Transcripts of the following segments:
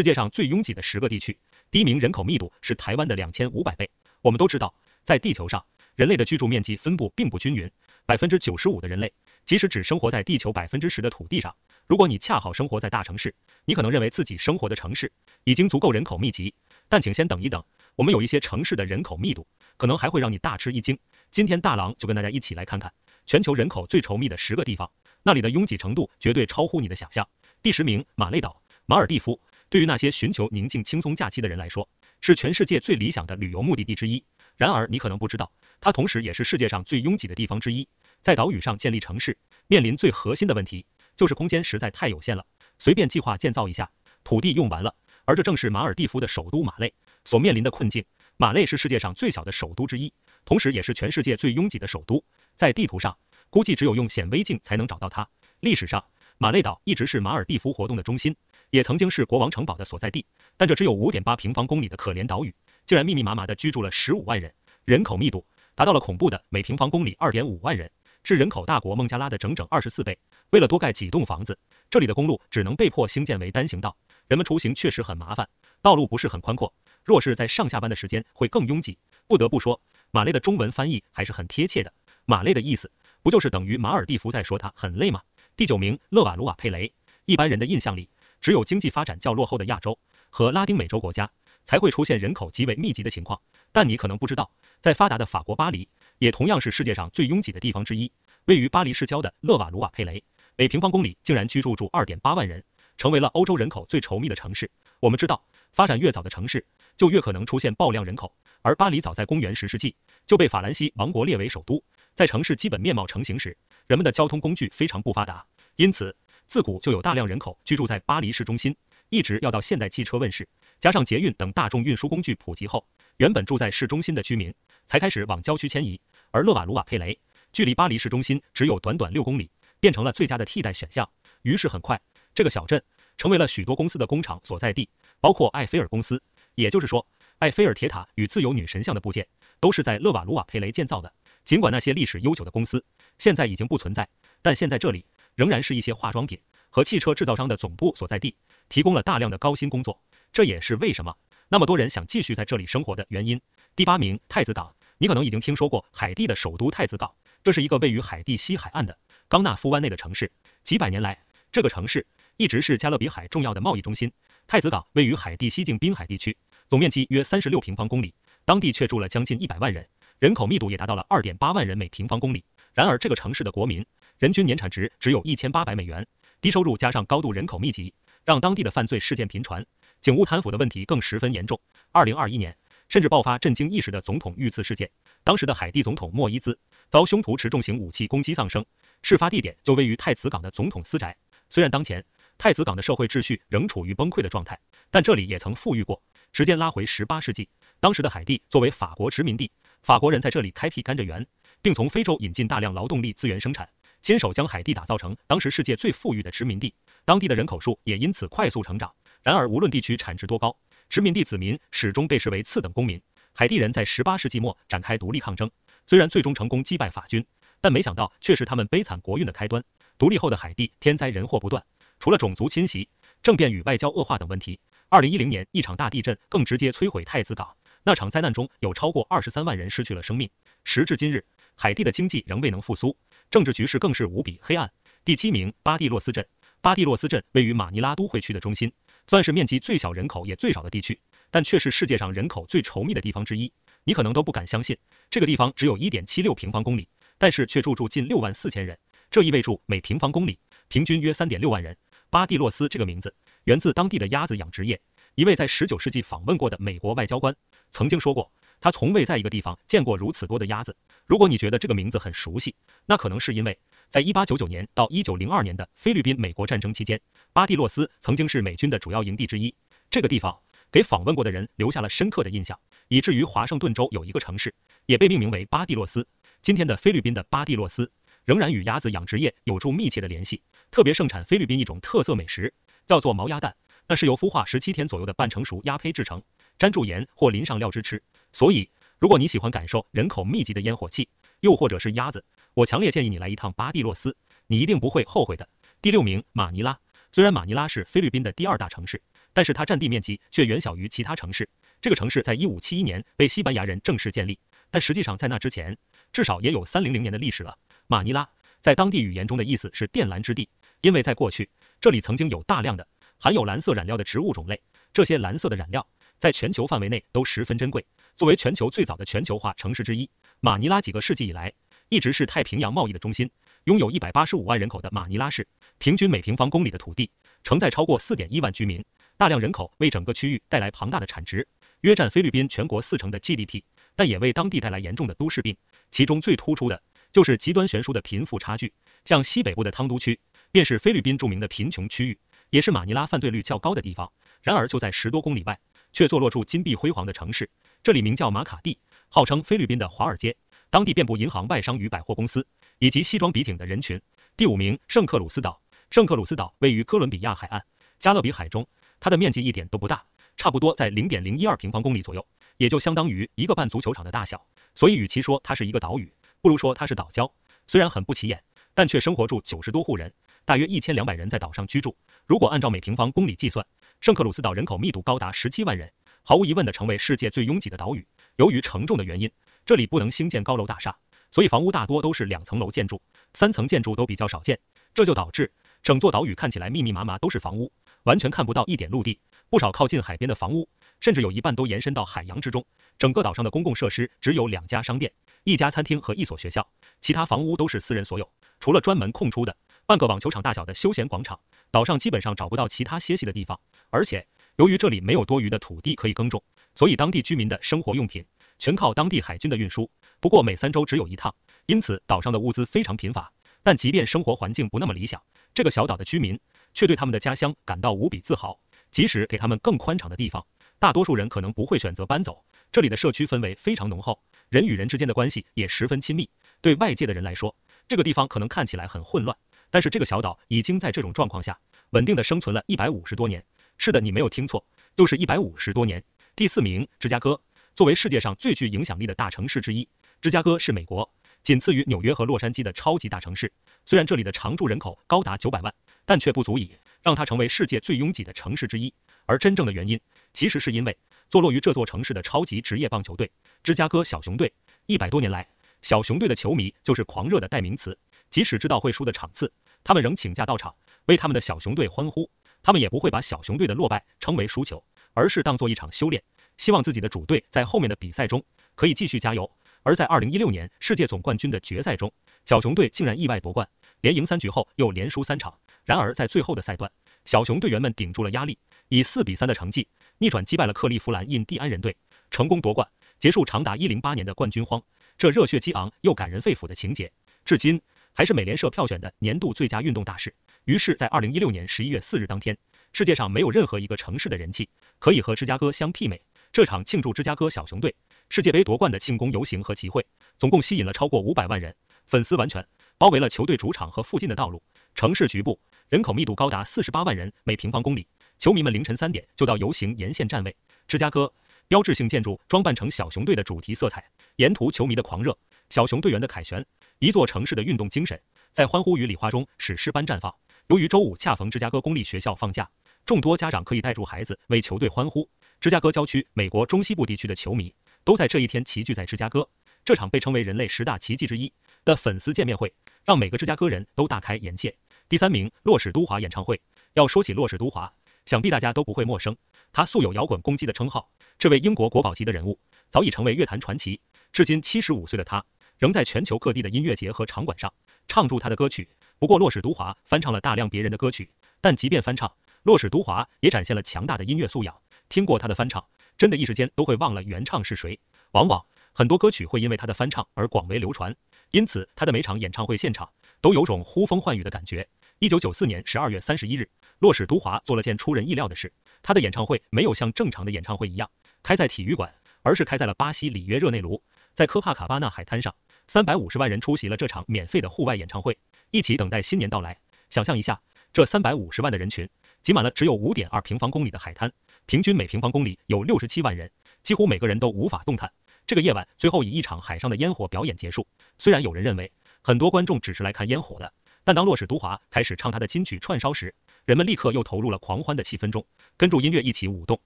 世界上最拥挤的十个地区，第一名人口密度是台湾的两千五百倍。我们都知道，在地球上，人类的居住面积分布并不均匀。百分之九十五的人类，即使只生活在地球百分之十的土地上。如果你恰好生活在大城市，你可能认为自己生活的城市已经足够人口密集，但请先等一等，我们有一些城市的人口密度可能还会让你大吃一惊。今天大郎就跟大家一起来看看全球人口最稠密的十个地方，那里的拥挤程度绝对超乎你的想象。第十名，马累岛，马尔蒂夫。对于那些寻求宁静轻松假期的人来说，是全世界最理想的旅游目的地之一。然而，你可能不知道，它同时也是世界上最拥挤的地方之一。在岛屿上建立城市，面临最核心的问题就是空间实在太有限了。随便计划建造一下，土地用完了。而这正是马尔蒂夫的首都马累所面临的困境。马累是世界上最小的首都之一，同时也是全世界最拥挤的首都。在地图上，估计只有用显微镜才能找到它。历史上，马累岛一直是马尔蒂夫活动的中心。也曾经是国王城堡的所在地，但这只有五点八平方公里的可怜岛屿，竟然密密麻麻的居住了十五万人，人口密度达到了恐怖的每平方公里二点五万人，是人口大国孟加拉的整整二十四倍。为了多盖几栋房子，这里的公路只能被迫兴建为单行道，人们出行确实很麻烦，道路不是很宽阔，若是在上下班的时间会更拥挤。不得不说，马累的中文翻译还是很贴切的，马累的意思不就是等于马尔地夫在说他很累吗？第九名，勒瓦鲁瓦佩雷，一般人的印象里。只有经济发展较落后的亚洲和拉丁美洲国家才会出现人口极为密集的情况，但你可能不知道，在发达的法国巴黎，也同样是世界上最拥挤的地方之一。位于巴黎市郊的勒瓦卢瓦佩雷，每平方公里竟然居住住二点八万人，成为了欧洲人口最稠密的城市。我们知道，发展越早的城市，就越可能出现爆量人口。而巴黎早在公元十世纪就被法兰西王国列为首都，在城市基本面貌成型时，人们的交通工具非常不发达，因此。自古就有大量人口居住在巴黎市中心，一直要到现代汽车问世，加上捷运等大众运输工具普及后，原本住在市中心的居民才开始往郊区迁移。而勒瓦卢瓦佩雷距离巴黎市中心只有短短六公里，变成了最佳的替代选项。于是很快，这个小镇成为了许多公司的工厂所在地，包括埃菲尔公司。也就是说，埃菲尔铁塔与自由女神像的部件都是在勒瓦卢瓦佩雷建造的。尽管那些历史悠久的公司现在已经不存在，但现在这里。仍然是一些化妆品和汽车制造商的总部所在地，提供了大量的高薪工作，这也是为什么那么多人想继续在这里生活的原因。第八名，太子港，你可能已经听说过海地的首都太子港，这是一个位于海地西海岸的冈纳夫湾内的城市。几百年来，这个城市一直是加勒比海重要的贸易中心。太子港位于海地西境滨海地区，总面积约三十六平方公里，当地却住了将近一百万人，人口密度也达到了二点八万人每平方公里。然而，这个城市的国民。人均年产值只有一千八百美元，低收入加上高度人口密集，让当地的犯罪事件频传，警务贪腐的问题更十分严重。二零二一年甚至爆发震惊一时的总统遇刺事件，当时的海地总统莫伊兹遭凶徒持重型武器攻击丧生，事发地点就位于太子港的总统私宅。虽然当前太子港的社会秩序仍处于崩溃的状态，但这里也曾富裕过。时间拉回十八世纪，当时的海地作为法国殖民地，法国人在这里开辟甘蔗园，并从非洲引进大量劳动力资源生产。亲手将海地打造成当时世界最富裕的殖民地，当地的人口数也因此快速成长。然而，无论地区产值多高，殖民地子民始终被视为次等公民。海地人在十八世纪末展开独立抗争，虽然最终成功击败法军，但没想到却是他们悲惨国运的开端。独立后的海地，天灾人祸不断，除了种族侵袭、政变与外交恶化等问题，二零一零年一场大地震更直接摧毁太子港。那场灾难中有超过二十三万人失去了生命。时至今日。海地的经济仍未能复苏，政治局势更是无比黑暗。第七名，巴蒂洛斯镇。巴蒂洛斯镇位于马尼拉都会区的中心，算是面积最小、人口也最少的地区，但却是世界上人口最稠密的地方之一。你可能都不敢相信，这个地方只有一点七六平方公里，但是却住住近六万四千人，这意味着每平方公里平均约三点六万人。巴蒂洛斯这个名字源自当地的鸭子养殖业。一位在十九世纪访问过的美国外交官曾经说过，他从未在一个地方见过如此多的鸭子。如果你觉得这个名字很熟悉，那可能是因为在一八九九年到一九零二年的菲律宾美国战争期间，巴蒂洛斯曾经是美军的主要营地之一。这个地方给访问过的人留下了深刻的印象，以至于华盛顿州有一个城市也被命名为巴蒂洛斯。今天的菲律宾的巴蒂洛斯仍然与鸭子养殖业有着密切的联系，特别盛产菲律宾一种特色美食，叫做毛鸭蛋。那是由孵化十七天左右的半成熟鸭胚制成，沾住盐或淋上料汁吃。所以。如果你喜欢感受人口密集的烟火气，又或者是鸭子，我强烈建议你来一趟巴蒂洛斯，你一定不会后悔的。第六名，马尼拉。虽然马尼拉是菲律宾的第二大城市，但是它占地面积却远小于其他城市。这个城市在一五七一年被西班牙人正式建立，但实际上在那之前，至少也有三零零年的历史了。马尼拉在当地语言中的意思是“电蓝之地”，因为在过去这里曾经有大量的含有蓝色染料的植物种类，这些蓝色的染料。在全球范围内都十分珍贵。作为全球最早的全球化城市之一，马尼拉几个世纪以来一直是太平洋贸易的中心。拥有一百八十五万人口的马尼拉市，平均每平方公里的土地承载超过四点一万居民，大量人口为整个区域带来庞大的产值，约占菲律宾全国四成的 GDP，但也为当地带来严重的都市病。其中最突出的就是极端悬殊的贫富差距。像西北部的汤都区，便是菲律宾著名的贫穷区域，也是马尼拉犯罪率较高的地方。然而，就在十多公里外。却坐落住金碧辉煌的城市，这里名叫马卡蒂，号称菲律宾的华尔街。当地遍布银行、外商与百货公司，以及西装笔挺的人群。第五名，圣克鲁斯岛。圣克鲁斯岛位于哥伦比亚海岸、加勒比海中，它的面积一点都不大，差不多在零点零一二平方公里左右，也就相当于一个半足球场的大小。所以与其说它是一个岛屿，不如说它是岛礁。虽然很不起眼，但却生活住九十多户人，大约一千两百人在岛上居住。如果按照每平方公里计算。圣克鲁斯岛人口密度高达十七万人，毫无疑问的成为世界最拥挤的岛屿。由于承重的原因，这里不能兴建高楼大厦，所以房屋大多都是两层楼建筑，三层建筑都比较少见。这就导致整座岛屿看起来密密麻麻都是房屋，完全看不到一点陆地。不少靠近海边的房屋，甚至有一半都延伸到海洋之中。整个岛上的公共设施只有两家商店、一家餐厅和一所学校，其他房屋都是私人所有，除了专门空出的。半个网球场大小的休闲广场，岛上基本上找不到其他歇息的地方。而且，由于这里没有多余的土地可以耕种，所以当地居民的生活用品全靠当地海军的运输。不过每三周只有一趟，因此岛上的物资非常贫乏。但即便生活环境不那么理想，这个小岛的居民却对他们的家乡感到无比自豪。即使给他们更宽敞的地方，大多数人可能不会选择搬走。这里的社区氛围非常浓厚，人与人之间的关系也十分亲密。对外界的人来说，这个地方可能看起来很混乱。但是这个小岛已经在这种状况下稳定的生存了一百五十多年。是的，你没有听错，就是一百五十多年。第四名，芝加哥作为世界上最具影响力的大城市之一，芝加哥是美国仅次于纽约和洛杉矶的超级大城市。虽然这里的常住人口高达九百万，但却不足以让它成为世界最拥挤的城市之一。而真正的原因，其实是因为坐落于这座城市的超级职业棒球队——芝加哥小熊队。一百多年来，小熊队的球迷就是狂热的代名词。即使知道会输的场次，他们仍请假到场为他们的小熊队欢呼。他们也不会把小熊队的落败称为输球，而是当做一场修炼，希望自己的主队在后面的比赛中可以继续加油。而在二零一六年世界总冠军的决赛中，小熊队竟然意外夺冠，连赢三局后又连输三场。然而在最后的赛段，小熊队员们顶住了压力，以四比三的成绩逆转击败了克利夫兰印第安人队，成功夺冠，结束长达一零八年的冠军荒。这热血激昂又感人肺腑的情节，至今。还是美联社票选的年度最佳运动大事。于是，在二零一六年十一月四日当天，世界上没有任何一个城市的人气可以和芝加哥相媲美。这场庆祝芝加哥小熊队世界杯夺冠的庆功游行和集会，总共吸引了超过五百万人，粉丝完全包围了球队主场和附近的道路。城市局部人口密度高达四十八万人每平方公里。球迷们凌晨三点就到游行沿线站位，芝加哥标志性建筑装扮成小熊队的主题色彩，沿途球迷的狂热，小熊队员的凯旋。一座城市的运动精神在欢呼与礼花中史诗般绽放。由于周五恰逢芝加哥公立学校放假，众多家长可以带住孩子为球队欢呼。芝加哥郊区、美国中西部地区的球迷都在这一天齐聚在芝加哥。这场被称为人类十大奇迹之一的粉丝见面会，让每个芝加哥人都大开眼界。第三名，洛史都华演唱会。要说起洛史都华，想必大家都不会陌生。他素有摇滚攻击的称号，这位英国国宝级的人物早已成为乐坛传奇。至今七十五岁的他。仍在全球各地的音乐节和场馆上唱出他的歌曲。不过，洛史都华翻唱了大量别人的歌曲，但即便翻唱，洛史都华也展现了强大的音乐素养。听过他的翻唱，真的，一时间都会忘了原唱是谁。往往很多歌曲会因为他的翻唱而广为流传，因此他的每场演唱会现场都有种呼风唤雨的感觉。一九九四年十二月三十一日，洛史都华做了件出人意料的事：他的演唱会没有像正常的演唱会一样开在体育馆，而是开在了巴西里约热内卢，在科帕卡巴纳海滩上。三百五十万人出席了这场免费的户外演唱会，一起等待新年到来。想象一下，这三百五十万的人群挤满了只有五点二平方公里的海滩，平均每平方公里有六十七万人，几乎每个人都无法动弹。这个夜晚最后以一场海上的烟火表演结束。虽然有人认为很多观众只是来看烟火的，但当洛史都华开始唱他的金曲串烧时，人们立刻又投入了狂欢的气氛中，跟住音乐一起舞动。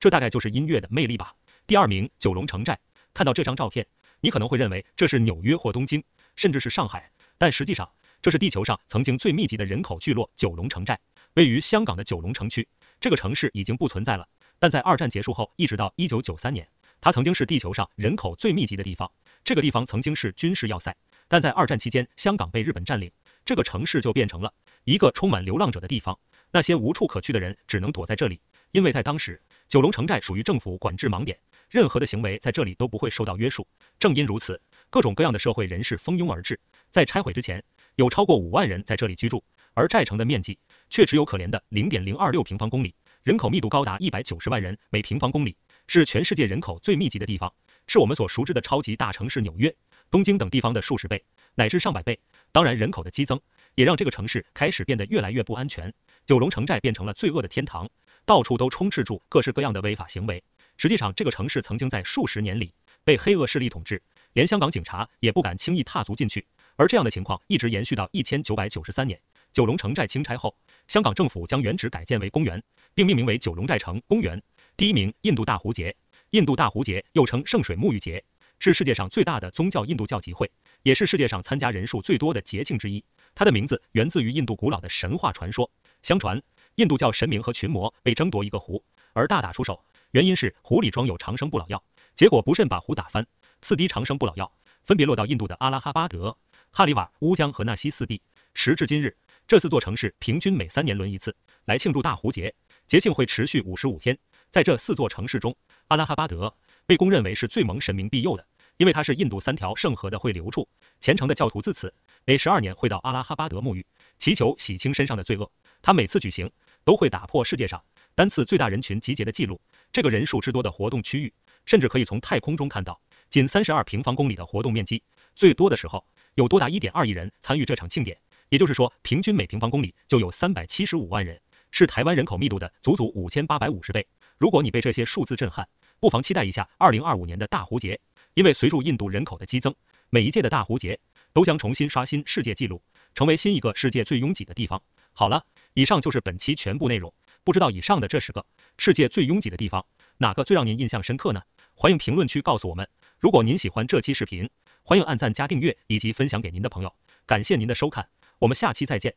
这大概就是音乐的魅力吧。第二名，九龙城寨。看到这张照片。你可能会认为这是纽约或东京，甚至是上海，但实际上这是地球上曾经最密集的人口聚落——九龙城寨，位于香港的九龙城区。这个城市已经不存在了，但在二战结束后一直到一九九三年，它曾经是地球上人口最密集的地方。这个地方曾经是军事要塞，但在二战期间，香港被日本占领，这个城市就变成了一个充满流浪者的地方。那些无处可去的人只能躲在这里，因为在当时，九龙城寨属于政府管制盲点。任何的行为在这里都不会受到约束。正因如此，各种各样的社会人士蜂拥而至。在拆毁之前，有超过五万人在这里居住，而寨城的面积却只有可怜的零点零二六平方公里，人口密度高达一百九十万人每平方公里，是全世界人口最密集的地方，是我们所熟知的超级大城市纽约、东京等地方的数十倍乃至上百倍。当然，人口的激增也让这个城市开始变得越来越不安全。九龙城寨变成了罪恶的天堂，到处都充斥住各式各样的违法行为。实际上，这个城市曾经在数十年里被黑恶势力统治，连香港警察也不敢轻易踏足进去。而这样的情况一直延续到一千九百九十三年，九龙城寨清拆后，香港政府将原址改建为公园，并命名为九龙寨城公园。第一名，印度大湖节，印度大湖节又称圣水沐浴节，是世界上最大的宗教印度教集会，也是世界上参加人数最多的节庆之一。它的名字源自于印度古老的神话传说，相传印度教神明和群魔为争夺一个湖而大打出手。原因是壶里装有长生不老药，结果不慎把壶打翻，四滴长生不老药分别落到印度的阿拉哈巴德、哈里瓦、乌江和纳西四地。时至今日，这四座城市平均每三年轮一次来庆祝大壶节，节庆会持续五十五天。在这四座城市中，阿拉哈巴德被公认为是最蒙神明庇佑的，因为它是印度三条圣河的汇流处。虔诚的教徒自此每十二年会到阿拉哈巴德沐浴，祈求洗清身上的罪恶。他每次举行都会打破世界上单次最大人群集结的记录。这个人数之多的活动区域，甚至可以从太空中看到，仅三十二平方公里的活动面积，最多的时候有多达一点二亿人参与这场庆典，也就是说，平均每平方公里就有三百七十五万人，是台湾人口密度的足足五千八百五十倍。如果你被这些数字震撼，不妨期待一下二零二五年的大蝴蝶，因为随着印度人口的激增，每一届的大蝴蝶都将重新刷新世界纪录，成为新一个世界最拥挤的地方。好了，以上就是本期全部内容。不知道以上的这十个世界最拥挤的地方，哪个最让您印象深刻呢？欢迎评论区告诉我们。如果您喜欢这期视频，欢迎按赞加订阅以及分享给您的朋友。感谢您的收看，我们下期再见。